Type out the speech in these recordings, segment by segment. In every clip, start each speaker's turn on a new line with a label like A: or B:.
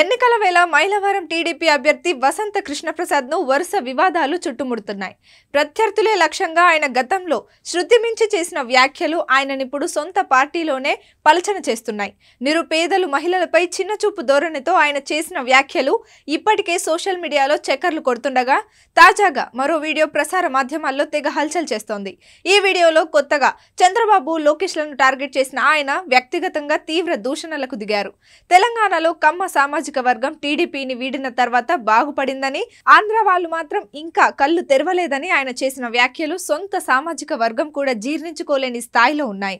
A: ఎన్నికల వేళ మైలవరం టీడీపీ అభ్యర్థి వసంత కృష్ణప్రసాద్ ను వరుస వివాదాలు చుట్టుముడుతున్నాయి ప్రత్యర్థులే లక్ష్యంగా ఆయన గతంలో శృతిమించి మించి చేసిన వ్యాఖ్యలు ఆయననిప్పుడు సొంత పార్టీలోనే పలచన చేస్తున్నాయి నిరుపేదలు మహిళలపై చిన్నచూపు ధోరణితో ఆయన చేసిన వ్యాఖ్యలు ఇప్పటికే సోషల్ మీడియాలో చక్కర్లు కొడుతుండగా తాజాగా మరో వీడియో ప్రసార మాధ్యమాల్లో తెగ హల్చల్ చేస్తోంది ఈ వీడియోలో కొత్తగా చంద్రబాబు లోకేష్లను టార్గెట్ చేసిన ఆయన వ్యక్తిగతంగా తీవ్ర దూషణలకు దిగారు తెలంగాణలో కమ్మ సామాజిక వర్గం టీడీపీని వీడిన తర్వాత బాగుపడిందని ఆంధ్ర వాళ్ళు మాత్రం ఇంకా కళ్ళు తెరవలేదని ఆయన చేసిన వ్యాఖ్యలు సొంత సామాజిక వర్గం కూడా జీర్ణించుకోలేని స్థాయిలో ఉన్నాయి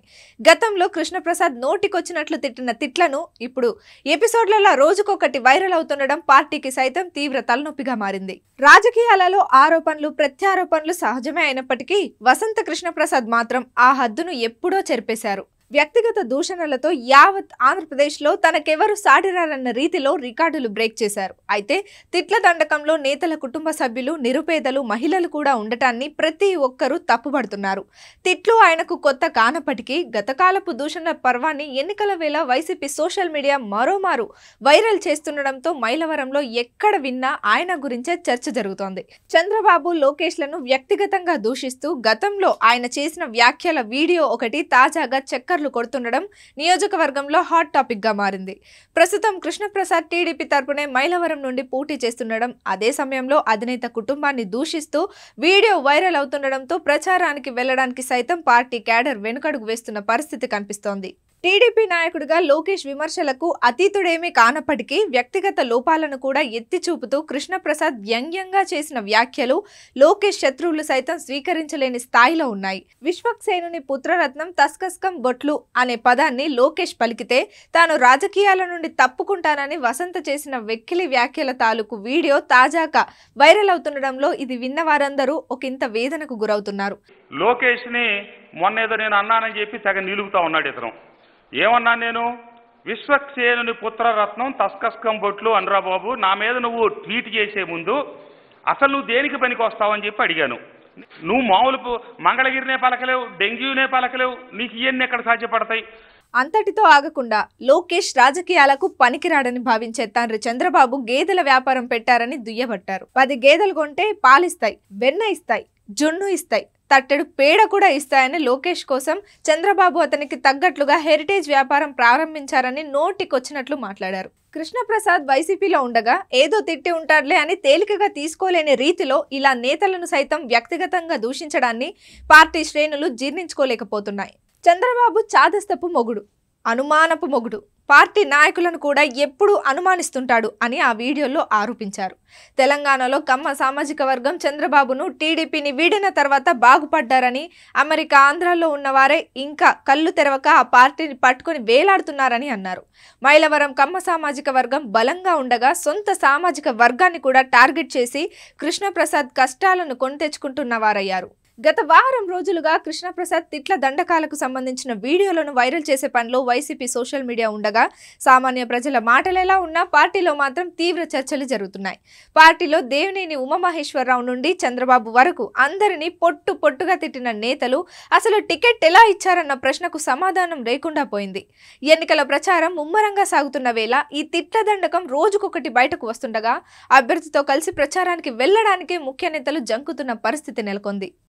A: గతంలో కృష్ణప్రసాద్ నోటికొచ్చినట్లు తిట్టిన తిట్లను ఇప్పుడు ఎపిసోడ్లలో రోజుకొకటి వైరల్ అవుతుండడం పార్టీకి సైతం తీవ్ర తలనొప్పిగా మారింది రాజకీయాలలో ఆరోపణలు ప్రత్యారోపణలు సహజమే అయినప్పటికీ వసంత కృష్ణప్రసాద్ మాత్రం ఆ హద్దును ఎప్పుడో చెరిపేశారు వ్యక్తిగత దూషణలతో యావత్ ఆంధ్రప్రదేశ్లో తనకెవరు సాటిరారన్న రీతిలో రికార్డులు బ్రేక్ చేశారు అయితే తిట్ల దండకంలో నేతల కుటుంబ సభ్యులు నిరుపేదలు మహిళలు కూడా ఉండటాన్ని ప్రతి ఒక్కరూ తప్పుపడుతున్నారు తిట్లు ఆయనకు కొత్త కానప్పటికీ గతకాలపు దూషణ పర్వాన్ని ఎన్నికల వేళ వైసీపీ సోషల్ మీడియా మరోమారు వైరల్ చేస్తుండడంతో మైలవరంలో ఎక్కడ విన్నా ఆయన గురించే చర్చ జరుగుతోంది చంద్రబాబు లోకేష్లను వ్యక్తిగతంగా దూషిస్తూ గతంలో ఆయన చేసిన వ్యాఖ్యల వీడియో ఒకటి తాజాగా చక్కర్ చక్కర్లు కొడుతుండడం నియోజకవర్గంలో హాట్ టాపిక్గా మారింది ప్రస్తుతం కృష్ణప్రసాద్ టీడీపీ తరపునే మైలవరం నుండి పోటీ చేస్తుండడం అదే సమయంలో అధినేత కుటుంబాన్ని దూషిస్తూ వీడియో వైరల్ అవుతుండడంతో ప్రచారానికి వెళ్లడానికి సైతం పార్టీ క్యాడర్ వెనుకడుగు వేస్తున్న పరిస్థితి కనిపిస్తోంది టీడీపీ నాయకుడిగా లోకేష్ విమర్శలకు అతీతుడేమీ కానప్పటికీ వ్యక్తిగత లోపాలను కూడా ఎత్తి చూపుతూ కృష్ణప్రసాద్ వ్యంగ్యంగా చేసిన వ్యాఖ్యలు లోకేష్ శత్రువులు సైతం స్వీకరించలేని స్థాయిలో ఉన్నాయి విశ్వక్సేనుని పుత్రరత్నం తస్కస్కం బొట్లు అనే పదాన్ని లోకేష్ పలికితే తాను రాజకీయాల నుండి తప్పుకుంటానని వసంత చేసిన వెక్కిలి వ్యాఖ్యల తాలూకు వీడియో తాజాగా వైరల్ అవుతుండడంలో ఇది విన్న వారందరూ ఒకంత వేదనకు గురవుతున్నారు
B: లోకేష్ ని మొన్న ఏదో నేను అన్నానని చెప్పి తెగ నిలుగుతా ఉన్నాడు ఇతను ఏమన్నా నేను విశ్వక్సేనుని పుత్రరత్నం తస్కస్కం బొట్లు అనరా బాబు నా మీద నువ్వు ట్వీట్ చేసే ముందు అసలు నువ్వు దేనికి పనికి వస్తావని చెప్పి అడిగాను నువ్వు మామూలు మంగళగిరినే పలకలేవు డెంగ్యూనే పలకలేవు నీకు ఇవన్నీ ఎక్కడ సాధ్యపడతాయి
A: అంతటితో ఆగకుండా లోకేష్ రాజకీయాలకు పనికిరాడని భావించే తండ్రి చంద్రబాబు గేదెల వ్యాపారం పెట్టారని దుయ్యబట్టారు పది గేదెలు కొంటే పాలిస్తాయి వెన్న ఇస్తాయి జున్ను ఇస్తాయి తట్టెడు పేడ కూడా ఇస్తాయని లోకేష్ కోసం చంద్రబాబు అతనికి తగ్గట్లుగా హెరిటేజ్ వ్యాపారం ప్రారంభించారని నోటికొచ్చినట్లు మాట్లాడారు కృష్ణప్రసాద్ వైసీపీలో ఉండగా ఏదో తిట్టి ఉంటాడులే అని తేలికగా తీసుకోలేని రీతిలో ఇలా నేతలను సైతం వ్యక్తిగతంగా దూషించడాన్ని పార్టీ శ్రేణులు జీర్ణించుకోలేకపోతున్నాయి చంద్రబాబు చాదస్తపు మొగుడు అనుమానపు మొగుడు పార్టీ నాయకులను కూడా ఎప్పుడూ అనుమానిస్తుంటాడు అని ఆ వీడియోలో ఆరోపించారు తెలంగాణలో కమ్మ సామాజిక వర్గం చంద్రబాబును టీడీపీని వీడిన తర్వాత బాగుపడ్డారని అమెరికా ఆంధ్రాలో ఉన్నవారే ఇంకా కళ్ళు తెరవక ఆ పార్టీని పట్టుకొని వేలాడుతున్నారని అన్నారు మైలవరం కమ్మ సామాజిక వర్గం బలంగా ఉండగా సొంత సామాజిక వర్గాన్ని కూడా టార్గెట్ చేసి కృష్ణప్రసాద్ కష్టాలను కొని తెచ్చుకుంటున్నవారయ్యారు గత వారం రోజులుగా కృష్ణప్రసాద్ తిట్ల దండకాలకు సంబంధించిన వీడియోలను వైరల్ చేసే పనిలో వైసీపీ సోషల్ మీడియా ఉండగా సామాన్య ప్రజల మాటలేలా ఉన్నా పార్టీలో మాత్రం తీవ్ర చర్చలు జరుగుతున్నాయి పార్టీలో దేవినేని ఉమామహేశ్వరరావు నుండి చంద్రబాబు వరకు అందరినీ పొట్టు పొట్టుగా తిట్టిన నేతలు అసలు టికెట్ ఎలా ఇచ్చారన్న ప్రశ్నకు సమాధానం లేకుండా పోయింది ఎన్నికల ప్రచారం ముమ్మరంగా సాగుతున్న వేళ ఈ తిట్ల దండకం రోజుకొకటి బయటకు వస్తుండగా అభ్యర్థితో కలిసి ప్రచారానికి వెళ్లడానికే ముఖ్య నేతలు జంకుతున్న పరిస్థితి నెలకొంది